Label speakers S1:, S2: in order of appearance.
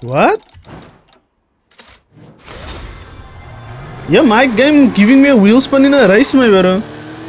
S1: What?
S2: Yeah, my game giving me a wheel spin in a race, my brother.